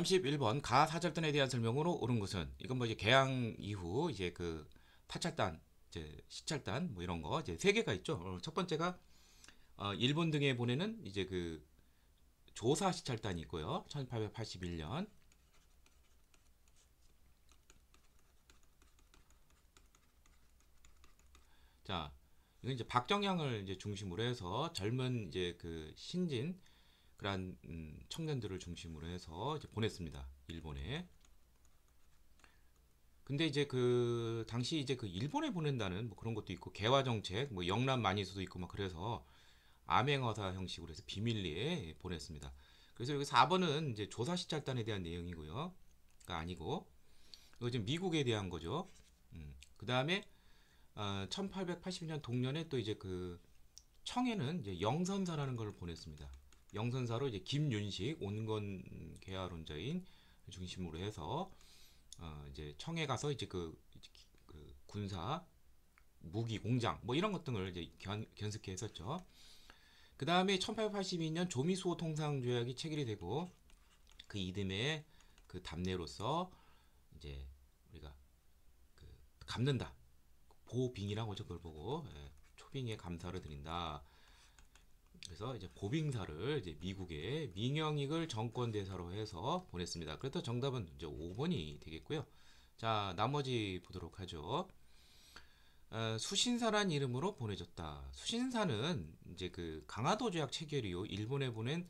31번 가 사절단에 대한 설명으로 옳은 것은 이건 뭐 이제 개항 이후 이제 그 파찰단 이제 시찰단 뭐 이런 거 이제 세 개가 있죠. 어, 첫 번째가 어 일본 등에 보내는 이제 그 조사 시찰단이 있고요. 1881년 자, 이건 이제 박정양을 이제 중심으로 해서 젊은 이제 그 신진 그런 음, 청년들을 중심으로 해서 이제 보냈습니다. 일본에. 근데 이제 그 당시 이제 그 일본에 보낸다는 뭐 그런 것도 있고 개화 정책, 뭐 영남 만이수도 있고 막 그래서 암행어사 형식으로 해서 비밀리에 보냈습니다. 그래서 여기 4번은 이제 조사 시찰단에 대한 내용이고요. 가 아니고 이거 지금 미국에 대한 거죠. 음. 그다음에 어, 1882년 동년에 또 이제 그 청에는 이제 영선사라는 걸 보냈습니다. 영선사로 이제 김윤식 온건 개화론자인 중심으로 해서 어 이제 청에 가서 이제 그, 그 군사 무기 공장 뭐 이런 것 등을 이제 견, 견습해 했었죠. 그 다음에 1882년 조미수호 통상 조약이 체결이 되고 그 이듬해 그 담내로서 이제 우리가 그 감는다 보빙이라고 저걸 보고 예, 초빙에 감사를 드린다 그래서 이제 고빙사를 이제 미국의 민영익을 정권대사로 해서 보냈습니다. 그래서 정답은 이제 5번이 되겠고요. 자, 나머지 보도록 하죠. 어, 수신사란 이름으로 보내졌다. 수신사는 이제 그 강화도 조약 체결 이후 일본에 보낸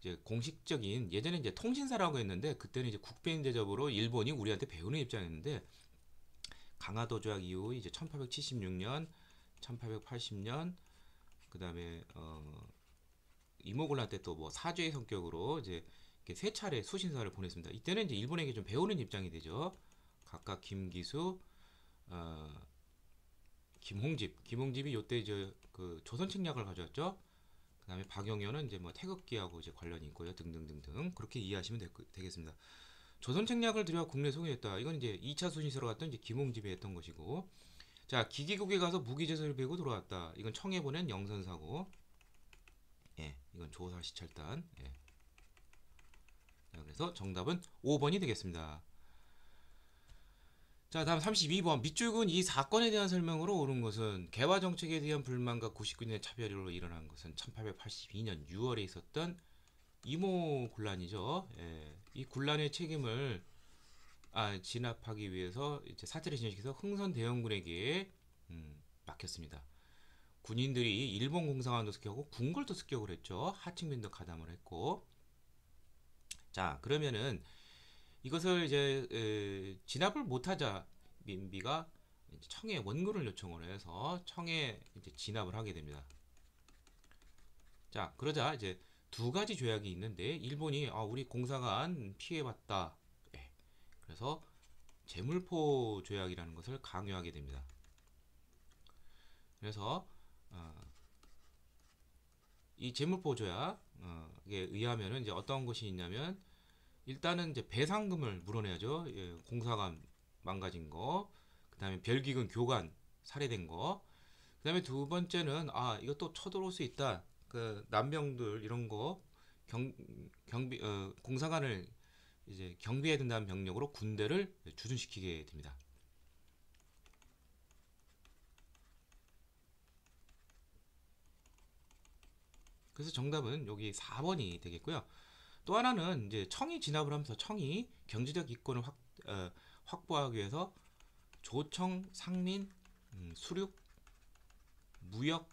이제 공식적인 예전에 이제 통신사라고 했는데 그때는 이제 국빈 대접으로 일본이 우리한테 배우는 입장이었는데 강화도 조약 이후 이제 1876년, 1880년 그다음에 어 이모골란테 또 뭐 사죄의 성격으로 이제 이렇게 세 차례 수신사를 보냈습니다. 이때는 이제 일본에게 좀 배우는 입장이 되죠. 각각 김기수, 어, 김홍집, 김홍집이 요때 이제 그 조선 책략을 가져왔죠. 그다음에 박영현은 이제 뭐 태극기하고 이제 관련이 있고요. 등등등등 그렇게 이해하시면 되, 겠습니다 조선 책략을 들여 국내 소유했다 이건 이제 2차 수신사로 갔던 이제 김홍집이 했던 것이고, 자 기기국에 가서 무기제설을 배고 우 돌아왔다. 이건 청해 보낸 영선사고. 예, 이건 조사 시찰단. 예. 자, 그래서 정답은 5번이 되겠습니다. 자, 다음 32번. 밑줄은 이 사건에 대한 설명으로 옳은 것은 개화 정책에 대한 불만과 99년의 차별로 일어난 것은 1882년 6월에 있었던 이모 군란이죠. 예. 이 군란의 책임을 아, 진압하기 위해서 이제 사태를 진행해서 흥선 대원군에게 음, 맡겼습니다. 군인들이 일본 공사관도 습격하고 궁궐도 습격을 했죠. 하층민도 가담을 했고. 자, 그러면은 이것을 이제 에, 진압을 못하자 민비가 청에 원군을 요청을 해서 청에 이제 진압을 하게 됩니다. 자, 그러자 이제 두 가지 조약이 있는데 일본이 아, 우리 공사관 피해봤다. 네. 그래서 재물포 조약이라는 것을 강요하게 됩니다. 그래서 어. 이 재물보 조약에 어, 의하면 이제 어떤 것이 있냐면 일단은 이제 배상금을 물어내야죠. 예, 공사가 망가진 거, 그다음에 별기금 교관 살해된 거, 그다음에 두 번째는 아 이것도 쳐들어올 수 있다. 그 난병들 이런 거 경, 경비 어, 공사관을 이제 경비해야 된다는 병력으로 군대를 주둔시키게 됩니다. 그래서 정답은 여기 4번이 되겠고요. 또 하나는 이제 청이 진압을 하면서 청이 경제적 이권을 확, 어, 확보하기 위해서 조청, 상민, 음, 수륙, 무역,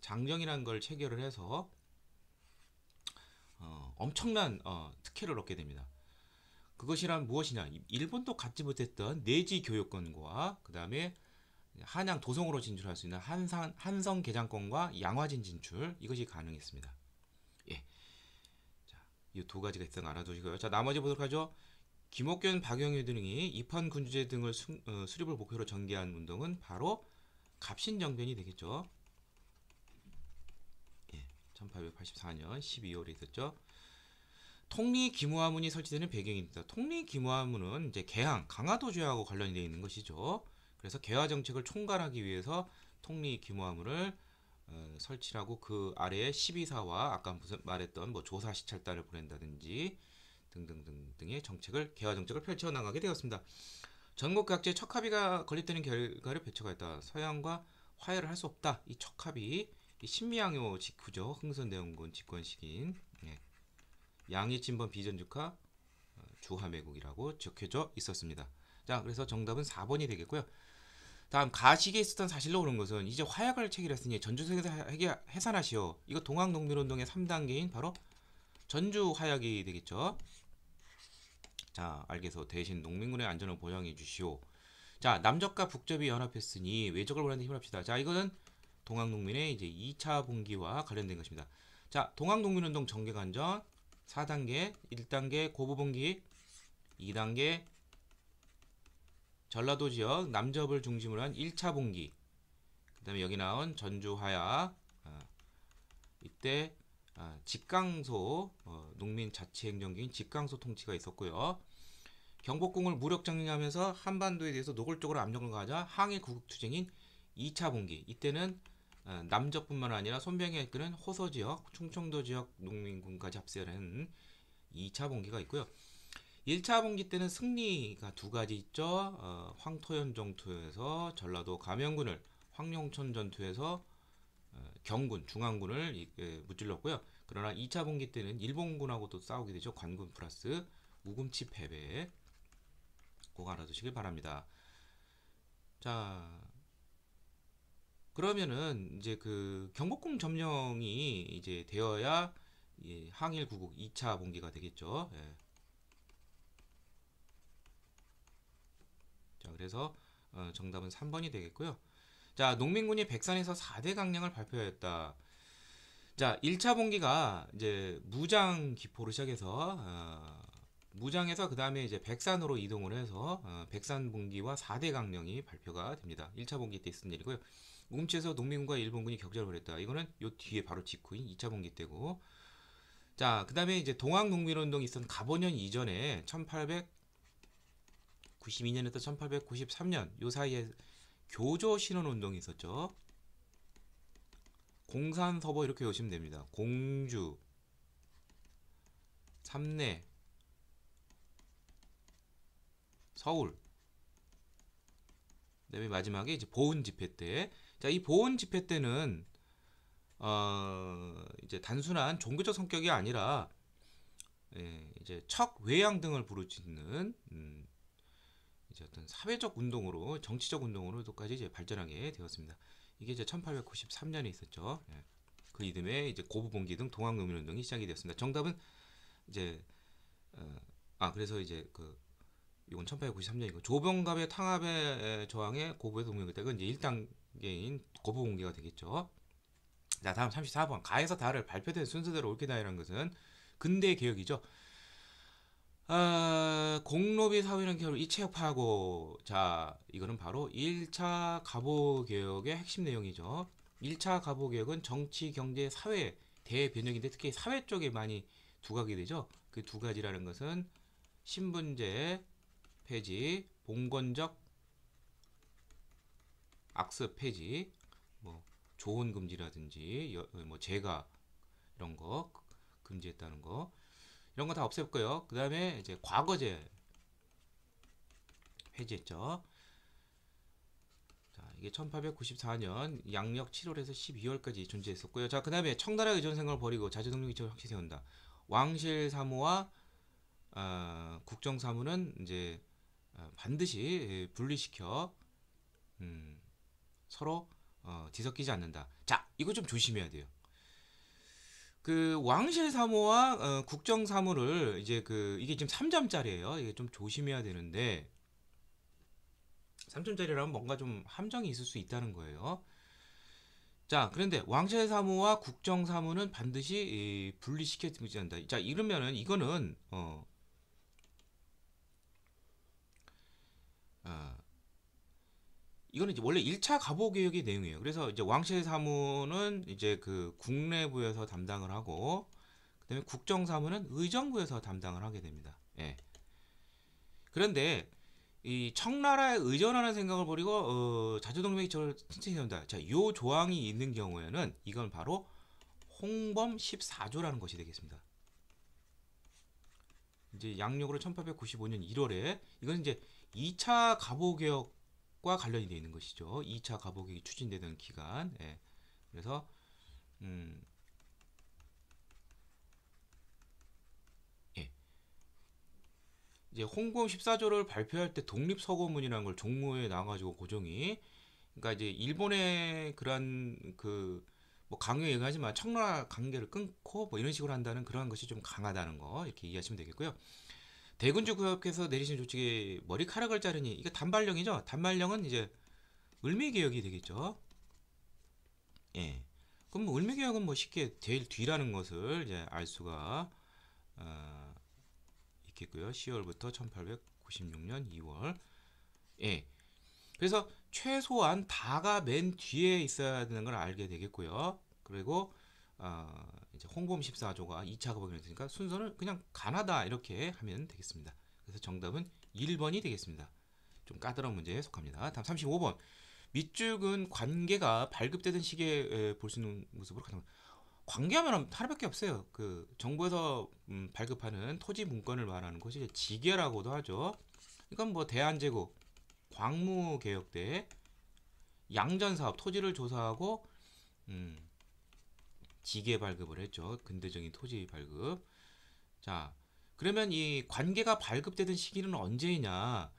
장정이라는 걸 체결을 해서 어, 엄청난 어, 특혜를 얻게 됩니다. 그것이란 무엇이냐? 일본도 갖지 못했던 내지 교육권과 그 다음에 한양 도성으로 진출할 수 있는 한산, 한성 개장권과 양화진 진출 이것이 가능했습니다. 예. 자, 이 두 가지가 있던 알아두시고요. 자, 나머지 보도록 하죠. 김옥균, 박영유 등이 입헌 군주제 등을 수, 어, 수립을 목표로 전개한 운동은 바로 갑신정변이 되겠죠. 예, 1884년 12월에 있었죠. 통리 기무화문이 설치되는 배경입니다. 통리 기무화문은 이제 개항, 강화도 조약하고 관련이 되어 있는 것이죠. 그래서 개화 정책을 총괄하기 위해서 통리 기모함을 어, 설치하고 그 아래에 12사와 아까 무슨 말했던 뭐 조사 시찰단을 보낸다든지 등등등 등의 정책을 개화 정책을 펼쳐 나가게 되었습니다. 전국 각지에 척합의가 건립되는 결과를 배척하였다. 서양과 화해를 할 수 없다. 이 척합의 이 신미양요 직후죠. 흥선대원군 집권 시기인 예. 양이 진번 비전주카 어, 주하매국이라고 적혀져 있었습니다. 자, 그래서 정답은 4번이 되겠고요. 다음 가식에 있었던 사실로 오는 것은 이제 화약을 체결했으니 전주세계사 해산하시오. 이거 동학농민운동의 3단계인 바로 전주 화약이 되겠죠. 자, 알겠어. 대신 농민군의 안전을 보장해 주시오. 자, 남적과 북접이 연합했으니 외적을 보내는 힘을 합시다. 자, 이거는 동학농민의 이제 2차 분기와 관련된 것입니다. 자, 동학농민운동 정계관전 4단계, 1단계 고부분기, 2단계 전라도 지역 남접을 중심으로 한 1차 봉기 그 다음에 여기 나온 전주 하야 어, 이때 어, 직강소 어, 농민 자치행정기인 직강소 통치가 있었고요. 경복궁을 무력 점령하면서 한반도에 대해서 노골적으로 압력을 가하자 항해 구국투쟁인 2차 봉기 이때는 어, 남접뿐만 아니라 손병이 이끄는 호서 지역, 충청도 지역 농민군까지 합세를 한 2차 봉기가 있고요. 1차 분기 때는 승리가 두 가지 있죠. 어, 황토현 전투에서 전라도 감영군을 황룡천 전투에서 어, 경군 중앙군을 예, 무찔렀고요. 그러나 2차 분기 때는 일본군하고도 싸우게 되죠. 관군 플러스 무금치 패배 꼭 알아두시길 바랍니다. 자 그러면은 이제 그 경복궁 점령이 이제 되어야 예, 항일 구국 2차 봉기가 되겠죠. 예. 자, 그래서 어, 정답은 3번이 되겠고요. 자, 농민군이 백산에서 4대 강량을 발표하였다. 자, 1차 봉기가 이제 무장 기포로 시작해서 어, 무장에서 그 다음에 이제 백산으로 이동을 해서 어, 백산 봉기와 4대 강령이 발표가 됩니다. 1차 봉기 때 있었던 일이고요. 우치에서 농민군과 일본군이 격전을 벌다 이거는 요 뒤에 바로 직후인 2차 봉기 때고 자, 그 다음에 이제 동학농민운동이 있었던 갑오년 이전에 1892년에서 1893년 요 사이에 교조 신원 운동이 있었죠. 공산서버 이렇게 보시면 됩니다. 공주, 참내, 서울. 그다음에 마지막에 이제 보훈 집회 때, 자이 보훈 집회 때는 어 이제 단순한 종교적 성격이 아니라 예, 이제 척 외양 등을 부르짖는 음, 이제 어떤 사회적 운동으로 정치적 운동으로까지 도 이제 발전하게 되었습니다. 이게 이제 1893년에 있었죠. 예. 그 이듬해 이제 고부봉기 등 동학농민운동이 시작이 되었습니다. 정답은 이제 어, 아 그래서 이제 그 이건 1893년이고 조병갑의 탕압의 저항에 고부의 동맹이다. 이제 1단계인 고부 공개가 되겠죠. 자 다음 34번 가에서 다를 발표된 순서대로 옳게 다이라는 것은 근대 개혁이죠. 아, 공로비 사회는 결국 이 체육파하고 자 이거는 바로 1차 가보개혁의 핵심 내용이죠. 1차 가보개혁은 정치, 경제, 사회 대변혁인데 특히 사회 쪽에 많이 두각이 되죠. 그 두 가지라는 것은 신분제 폐지, 봉건적 악습 폐지, 뭐 조언 금지라든지 여, 뭐 제가 이런 거 금지했다는 거 이런 거 다 없앴고요. 그 다음에 이제 과거제 해제했죠. 자, 이게 1894년 양력 7월에서 12월까지 존재했었고요. 자, 그 다음에 청나라 의존 생활을 버리고 자주독립 기초를 확실히 세운다. 왕실 사무와 어, 국정 사무는 이제 어, 반드시 예, 분리시켜 음, 서로 어, 뒤섞이지 않는다. 자, 이거 좀 조심해야 돼요. 그 왕실 사무와 어, 국정 사무를 이제 그 이게 지금 3점짜리예요. 이게 좀 조심해야 되는데 3점짜리라면 뭔가 좀 함정이 있을 수 있다는 거예요. 자, 그런데 왕실 사무와 국정 사무는 반드시 분리시켜야 한다. 자, 이러면은 이거는 어, 어 이거는 이제 원래 1차 가보 개혁의 내용이에요. 그래서 이제 왕실 사무는 이제 그 국내부에서 담당을 하고 그다음에 국정 사무는 의정부에서 담당을 하게 됩니다. 예. 그런데 이 청나라에 의존하는 생각을 버리고 어, 자주동맹이 저를 튼튼히 한다. 자, 요 조항이 있는 경우에는 이건 바로 홍범 14조라는 것이 되겠습니다. 이제 양력으로 1895년 1월에 이건 이제 2차 가보개혁 과 관련이 되어 있는 것이죠. 2차 가보기 추진되는 기간. 예. 그래서 음 예. 이제 홍콩 14조를 발표할 때 독립서고문이라는 걸 종무에 나와가지고 고정이 그러니까 이제 일본의 그런 그뭐 강요에 의하지만 청라 관계를 끊고 뭐 이런 식으로 한다는 그러한 것이 좀 강하다는 거 이렇게 이해하시면 되겠고요. 대군주 구역에서 내리신 조직이 머리카락을 자르니 이게 단발령이죠. 단발령은 이제 을미 개혁이 되겠죠. 예. 그럼 뭐 을미 개혁은 뭐 쉽게 제일 뒤라는 것을 이제 알 수가 어, 있겠고요. 10월부터 1896년 2월. 예. 그래서 최소한 다가 맨 뒤에 있어야 되는 걸 알게 되겠고요. 그리고 어, 이제 홍범 14조가 2차 거부결했으니까 순서를 그냥 가나다 이렇게 하면 되겠습니다. 그래서 정답은 1번이 되겠습니다. 좀 까다로운 문제에 속합니다. 다음 35번. 밑줄은 관계가 발급되던 시기에 볼 수 있는 모습으로 가능. 관계하면 하나밖에 없어요. 그 정부에서 음, 발급하는 토지 문건을 말하는 것이 지계라고도 하죠. 이건 뭐 대한제국, 광무개혁 때 양전사업 토지를 조사하고 음, 지게 발급을 했죠. 근대적인 토지 발급. 자, 그러면 이 관계가 발급되던 시기는 언제이냐?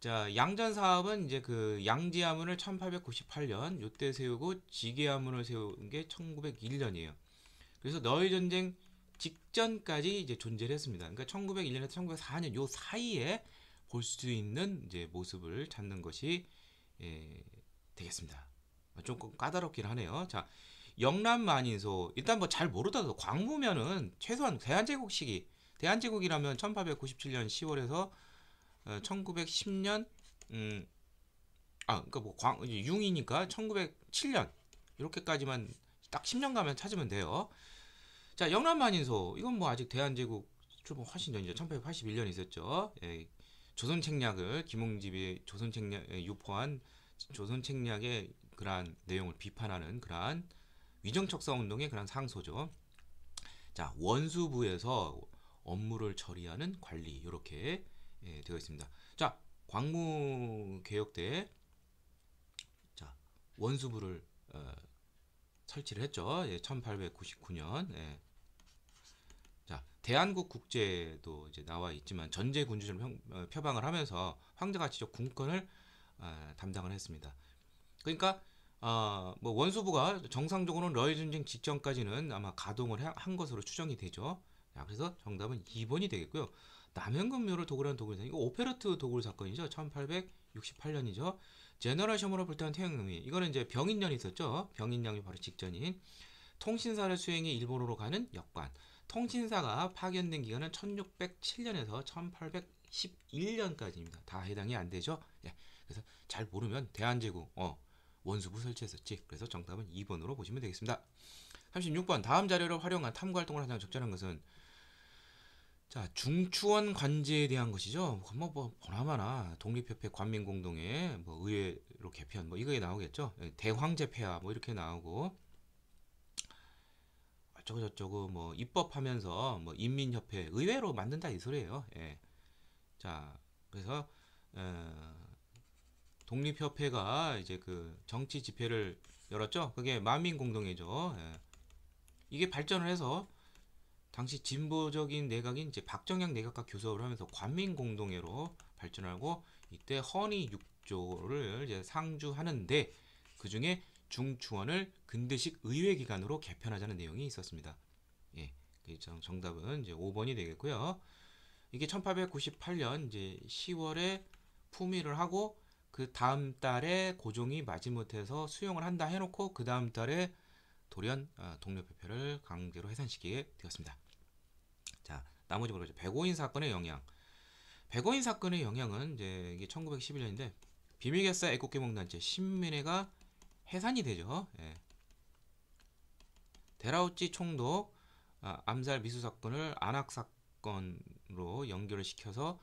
자, 양전 사업은 이제 그 양지화문을 1898년 요때 세우고 지게화문을 세운 게 1901년이에요. 그래서 너희 전쟁 직전까지 이제 존재를 했습니다. 그러니까 1901년에서 1904년 요 사이에 볼 수 있는 이제 모습을 찾는 것이 예, 되겠습니다. 조금 까다롭긴 하네요. 자, 영남 만인소 일단 뭐 잘 모르더라도 광무면은 최소한 대한제국시기 대한제국이라면 1897년 10월에서 1910년 음아 그러니까 뭐광 융이니까 1907년 이렇게까지만 딱 10년 가면 찾으면 돼요. 자 영남 만인소 이건 뭐 아직 대한제국 좀 훨씬 전이죠. 1881년 있었죠. 예, 조선 책략을 김홍집이 조선 책략 유포한 조선 책략의 그러한 내용을 비판하는 그러한 위정척사 운동의 그런 상소죠. 자, 원수부에서 업무를 처리하는 관리 이렇게 예, 되어 있습니다. 자, 광무 개혁 때 자, 원수부를 어, 설치를 했죠. 예, 1899년. 예. 자, 대한국 국제도 이제 나와 있지만 전제 군주를 어, 표방을 하면서 황제가 직접 군권을 어, 담당을 했습니다. 그러니까 아, 뭐 원수부가 정상적으로는 러일 전쟁 직전까지는 아마 가동을 한 것으로 추정이 되죠. 자, 그래서 정답은 2번이 되겠고요. 남행금묘를 도굴한 도굴사 이거 오페르트 도굴 사건이죠. 1868년이죠. 제너럴 셔머로 불타는 태양금이 이거는 이제 병인년이 있었죠. 병인년이 바로 직전인 통신사를 수행해 일본으로 가는 역관. 통신사가 파견된 기간은 1607년에서 1811년까지입니다. 다 해당이 안 되죠. 예. 그래서 잘 모르면 대한제국 어 원수부 설치했었지. 그래서 정답은 2번으로 보시면 되겠습니다. 36번 다음 자료를 활용한 탐구 활동을 하자는 적절한 것은 자 중추원 관제에 대한 것이죠. 뭐, 뭐 보나마나 독립협회 관민공동회 뭐 의회로 개편 뭐 이거에 나오겠죠. 예, 대황제 폐하 뭐 이렇게 나오고 어쩌고저쩌고 뭐 입법하면서 뭐 인민협회 의회로 만든다 이 소리예요. 예. 자 그래서 어, 독립협회가 이제 그 정치 집회를 열었죠. 그게 만민 공동회죠. 예. 이게 발전을 해서 당시 진보적인 내각인 이제 박정양 내각과 교섭을 하면서 관민 공동회로 발전하고 이때 허니 6조를 이제 상주하는데 그 중에 중추원을 근대식 의회 기관으로 개편하자는 내용이 있었습니다. 예. 그 정답은 이제 5번이 되겠고요. 이게 1898년 이제 10월에 품위를 하고 그 다음 달에 고종이 마지못해서 수용을 한다 해놓고 그 다음 달에 돌연 어, 동료표표를 강제로 해산시키게 되었습니다. 자, 나머지 보러 백오인 사건의 영향. 백오인 사건의 영향은 이제 이게 1911년인데 비밀결사 애국계몽단체 신민회가 해산이 되죠. 예. 데라우치 총독 아, 암살 미수 사건을 안학 사건으로 연결을 시켜서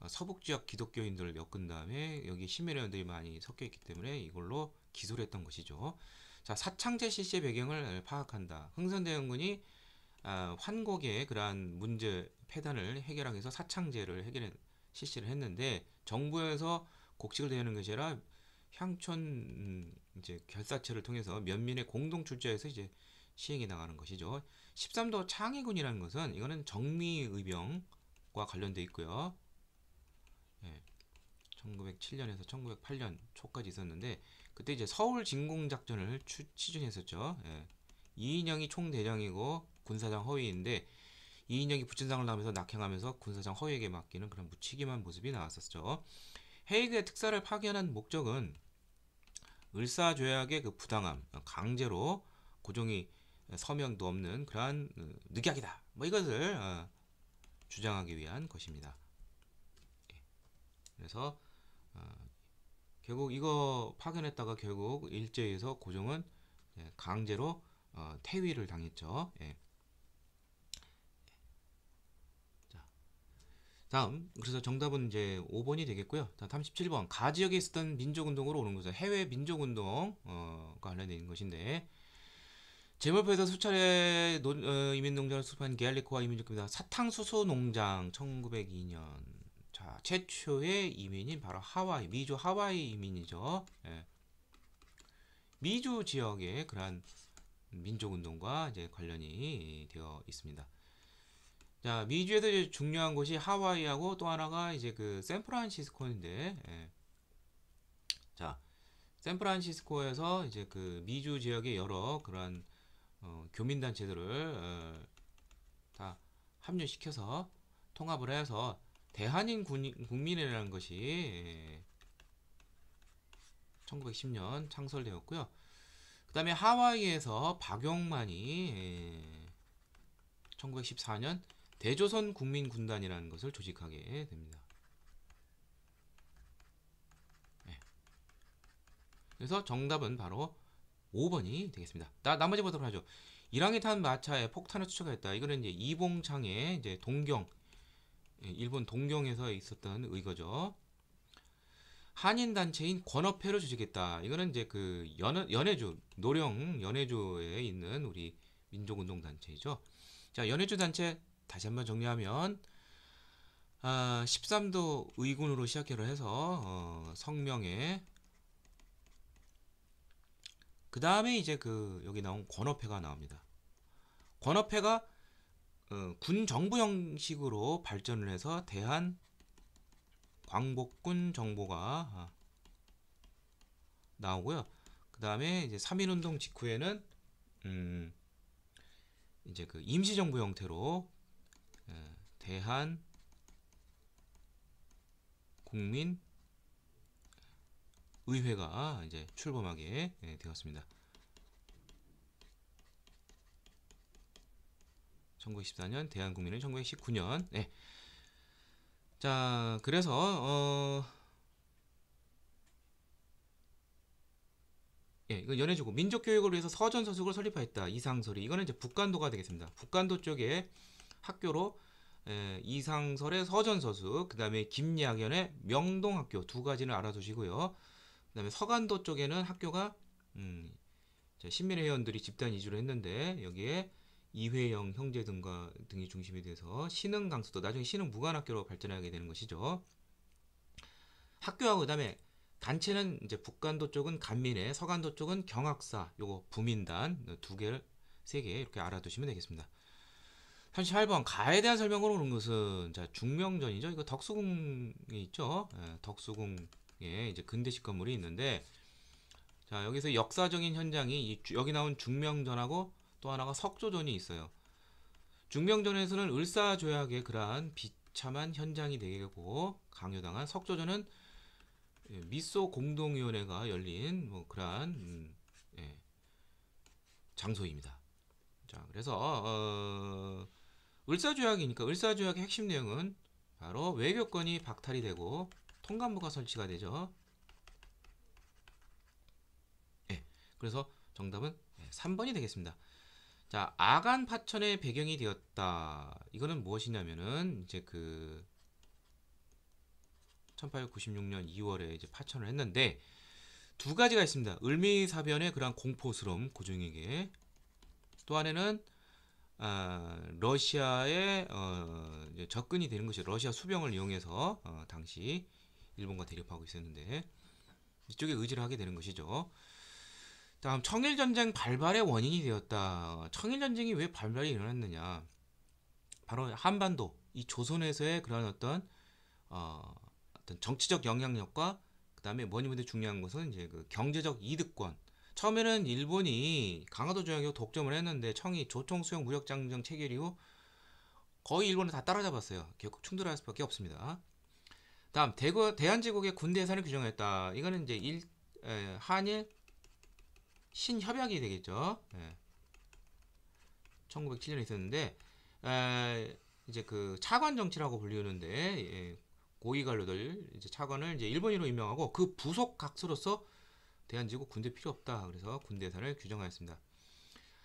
어, 서북 지역 기독교인들을 엮은 다음에 여기 시메리언들이 많이 섞여 있기 때문에 이걸로 기소를 했던 것이죠. 자, 사창제 실시의 배경을 파악한다. 흥선대원군이 아, 환곡의 그러한 문제 폐단을 해결하기 위해서 사창제를 해결 실시를 했는데 정부에서 곡식을 대하는 것이 아니라 향촌 음, 이제 결사체를 통해서 면민의 공동 출자에서 이제 시행이 나가는 것이죠. 13도 창의군이라는 것은 이거는 정미의병과 관련돼 있고요. 예, 1907년에서 1908년 초까지 있었는데 그때 이제 서울 진공 작전을 추진했었죠. 예. 이인영이 총대장이고 군사장 허위인데 이인영이 부친상을 나면서 낙행하면서 군사장 허위에게 맡기는 그런 무책임한 모습이 나왔었죠. 헤이그의 특사를 파견한 목적은 을사조약의 그 부당함, 강제로 고종이 서명도 없는 그러한 어, 늑약이다. 뭐 이것을 어, 주장하기 위한 것입니다. 그래서 어, 결국 이거 파견했다가 결국 일제에서 고종은 예, 강제로 어, 퇴위를 당했죠. 예. 자, 다음 그래서 정답은 이제 5번이 되겠고요. 다 37번 가 지역에 있었던 민족운동으로 오는 것은 해외 민족운동과 어, 관련된 것인데 재벌표에서 수차례 어, 이민농장을 수습한 게알리코와 이민족입니다. 사탕수수 농장 1902년 자, 최초의 이민인 바로 하와이, 미주 하와이 이민이죠. 예. 미주 지역의 그러 민족운동과 이제 관련이 되어 있습니다. 자, 미주에서 중요한 곳이 하와이하고 또 하나가 이제 그 샌프란시스코인데, 예. 자, 샌프란시스코에서 이제 그 미주 지역의 여러 그러 어, 교민단체들을 어, 다 합류시켜서 통합을 해서 대한인 군인, 국민회라는 것이 1910년 예. 창설되었고요. 그 다음에 하와이에서 박용만이 1914년 예. 대조선 국민군단이라는 것을 조직하게 됩니다. 예. 그래서 정답은 바로 5번이 되겠습니다. 나, 나머지 보도록 하죠. 이랑이 탄 마차에 폭탄을 투척했다. 이거는 이제 이봉창의 이제 동경 예, 일본 동경에서 있었던 의거죠. 한인 단체인 권업회를 조직했다. 이거는 이제 그 연, 연해주 노령 연해주에 있는 우리 민족운동 단체이죠. 자 연해주 단체 다시 한번 정리하면 아, 13도 의군으로 시작해를 해서 어, 성명에 그 다음에 이제 그 여기 나온 권업회가 나옵니다. 권업회가 어, 군 정부 형식으로 발전을 해서 대한 광복군 정보가 아, 나오고요. 그 다음에 이제 3.1운동 직후에는 음, 이제 그 임시정부 형태로 어, 대한 국민 의회가 이제 출범하게 예, 되었습니다. 1914년 대한국민은 1919년 네. 자 그래서 어 예, 이건 연해주고 민족 교육을 위해서 서전 서숙을 설립하였다. 이상설이 이거는 이제 북간도가 되겠습니다. 북간도 쪽에 학교로 에, 예, 이상설의 서전 서숙, 그다음에 김약연의 명동학교 두가지를 알아두시고요. 그다음에 서간도 쪽에는 학교가 음, 신민회 원들이 집단 이주를 했는데 여기에 이회영 형제 등과 등이 중심이 돼서 신흥 강수도 나중에 신흥 무관학교로 발전하게 되는 것이죠. 학교하고 그다음에 단체는 이제 북간도 쪽은 간민회, 서간도 쪽은 경학사, 요거 부민단 두 개, 세개 이렇게 알아두시면 되겠습니다. 38번 가에 대한 설명으로 오는 것은 자 중명전이죠. 이거 덕수궁이 있죠. 예, 덕수궁에 이제 근대식 건물이 있는데 자 여기서 역사적인 현장이 이, 여기 나온 중명전하고 또 하나가 석조전이 있어요. 중명전에서는 을사조약에 그러한 비참한 현장이 되고 강요당한 석조전은 예, 미소 공동위원회가 열린 뭐 그러한 음, 예, 장소입니다. 자, 그래서 어, 을사조약이니까 을사조약의 핵심 내용은 바로 외교권이 박탈이 되고 통감부가 설치가 되죠. 예, 그래서 정답은 3번이 예, 되겠습니다. 자, 아간 파천의 배경이 되었다. 이거는 무엇이냐면은 이제 그 1896년 2월에 이제 파천을 했는데 두 가지가 있습니다. 을미사변의 그러한 공포스러움 고종에게 또 하나는 아, 러시아의 어, 접근이 되는 것이 러시아 수병을 이용해서 어, 당시 일본과 대립하고 있었는데 이쪽에 의지를 하게 되는 것이죠. 다음 청일전쟁 발발의 원인이 되었다. 청일전쟁이 왜 발발이 일어났느냐. 바로 한반도, 이 조선에서의 그런 어떤, 어, 어떤 정치적 영향력과 그 다음에 뭐니 뭐니 중요한 것은 이제 그 경제적 이득권. 처음에는 일본이 강화도 조약이로 독점을 했는데 청이 조총 수용 무력장정 체결 이후 거의 일본을 다 따라잡았어요. 결국 충돌할 수밖에 없습니다. 다음 대구, 대한제국의 군대 예산을 규정했다. 이거는 이제 일, 에, 한일 신협약이 되겠죠. 예. 1907년에 있었는데 에, 이제 그 차관 정치라고 불리는데 예, 고위 관료들 이제 차관을 이제 일본인으로 임명하고 그 부속 각서로서 대한제국 군대 필요 없다. 그래서 군대 산을 규정하였습니다.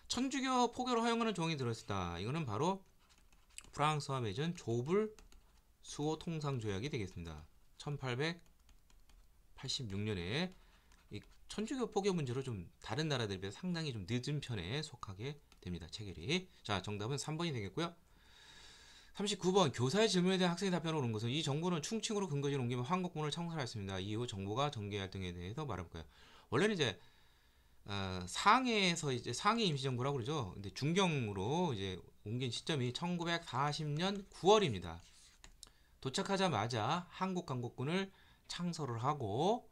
천주교 포교를 허용하는 조항이 들어있다. 이거는 바로 프랑스와 맺은 조불 수호 통상 조약이 되겠습니다. 1886년에 천주교 포교 문제로 좀 다른 나라들에 비해 상당히 좀 늦은 편에 속하게 됩니다. 체결이. 자, 정답은 3번이 되겠고요. 39번 교사의 질문에 대한 학생의 답변으로 오는 것은 이 정부는 충칭으로 근거지를 옮기면 한국군을 청산였습니다 이후 정부가 정계 활등에 대해서 말할 거예요. 원래는 이제 어, 상해에서 이제 상해 임시정부라고 그러죠. 근데 중경으로 이제 옮긴 시점이 1940년 9월입니다. 도착하자마자 한국 강국군을 창설을 하고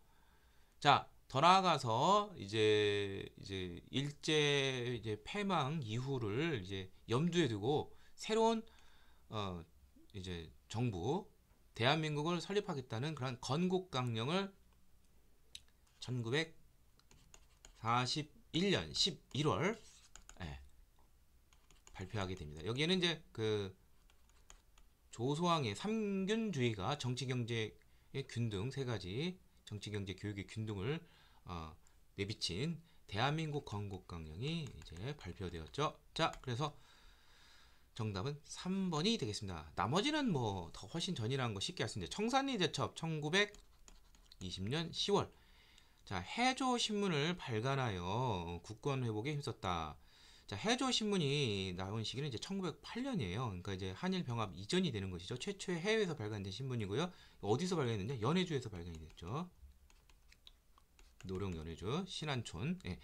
자더 나아가서 이제 이제 일제 이제 패망 이후를 이제 염두에 두고 새로운 어 이제 정부 대한민국을 설립하겠다는 그런 건국 강령을 1941년 11월 예, 발표하게 됩니다. 여기에는 이제 그 조소왕의 삼균주의가 정치 경제의 균등 세 가지 정치 경제 교육의 균등을 어, 내비친 대한민국 건국 강령이 이제 발표되었죠. 자, 그래서 정답은 3번이 되겠습니다. 나머지는 뭐 더 훨씬 전이라는 거 쉽게 알 수 있는데 청산리 대첩 1920년 10월 자 해조 신문을 발간하여 국권 회복에 힘썼다. 자 해조 신문이 나온 시기는 이제 1908년이에요. 그러니까 이제 한일 병합 이전이 되는 것이죠. 최초의 해외에서 발간된 신문이고요. 어디서 발간했느냐? 연해주에서 발간이 됐죠. 노령연회죠. 신안촌. 예.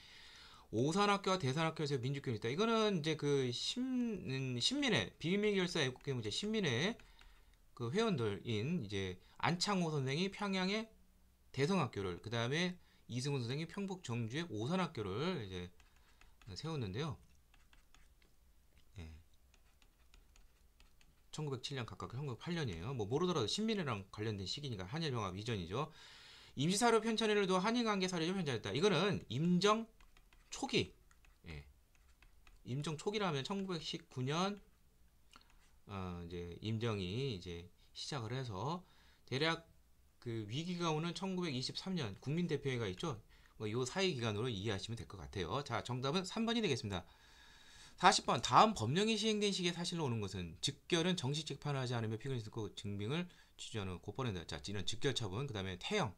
오산학교와 대산학교에서 민주교육이 다 이거는 이제 그 신, 신민회, 비밀결사 애국교 문제 신민회 그 회원들인 이제 안창호 선생이 평양의 대성학교를, 그 다음에 이승훈 선생이 평북 정주의 오산학교를 이제 세웠는데요. 예. 1907년 각각 1908년이에요. 뭐 모르더라도 신민회랑 관련된 시기니까 한일병합 이전이죠. 임시사료 편찬일를두어 한인관계 사료를 편찬했다. 이거는 임정 초기 예. 임정 초기라면 1919년 어, 이제 임정이 이제 시작을 해서 대략 그 위기가 오는 1923년 국민대표회가 있죠. 뭐요 사이 기간으로 이해하시면 될 것 같아요. 자, 정답은 3번이 되겠습니다. 40번 다음 법령이 시행된 시기에 사실로 오는 것은 즉결은 정식 직판하지 않으며 피고인 선고 증빙을 취지하는 고법에 자, 이는 즉결 처분, 그 다음에 태형,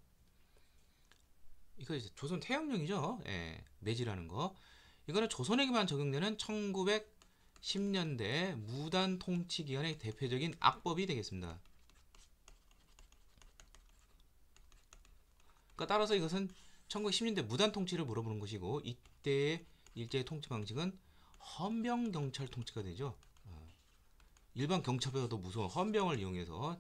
이거 이제 조선 태양령이죠. 예, 매지라는 거. 이거는 조선에게만 적용되는 1910년대 무단 통치 기간의 대표적인 악법이 되겠습니다. 그러니까 따라서 이것은 1910년대 무단 통치를 물어보는 것이고 이때의 일제의 통치 방식은 헌병 경찰 통치가 되죠. 어. 일반 경찰보다 도 무서운 헌병을 이용해서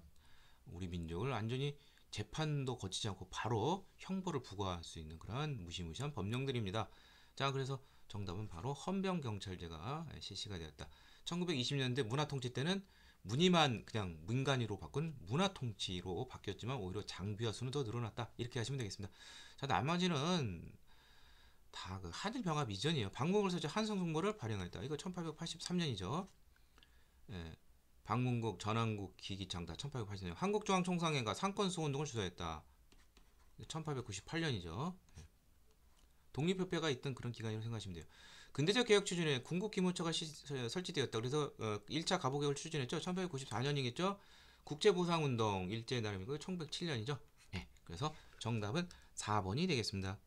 우리 민족을 완전히 재판도 거치지 않고 바로 형벌을 부과할 수 있는 그런 무시무시한 법령들입니다. 자, 그래서 정답은 바로 헌병경찰제가 실시가 되었다. 1920년대 문화통치 때는 문의만 그냥 민간위로 바꾼 문화통치로 바뀌었지만 오히려 장비와 수는 더 늘어났다. 이렇게 하시면 되겠습니다. 자, 나머지는 다그 한일병합 이전이에요. 방공을 서지 한성승모를 발행했다. 이거 1883년이죠. 예, 방문국, 전환국, 기기창 다 1880년 한국중앙총상회가 상권수운동을 호 주도했다. 1898년이죠. 예. 독립협회가 있던 그런 기간이라고 생각하시면 돼요. 근대적 개혁 추진에 군국기무처가 설치되었다. 그래서 어, 1차 가보개혁을 추진했죠. 1894년이겠죠. 국제보상운동 일제의 나름이고 1907년이죠. 네, 예. 그래서 정답은 4번이 되겠습니다.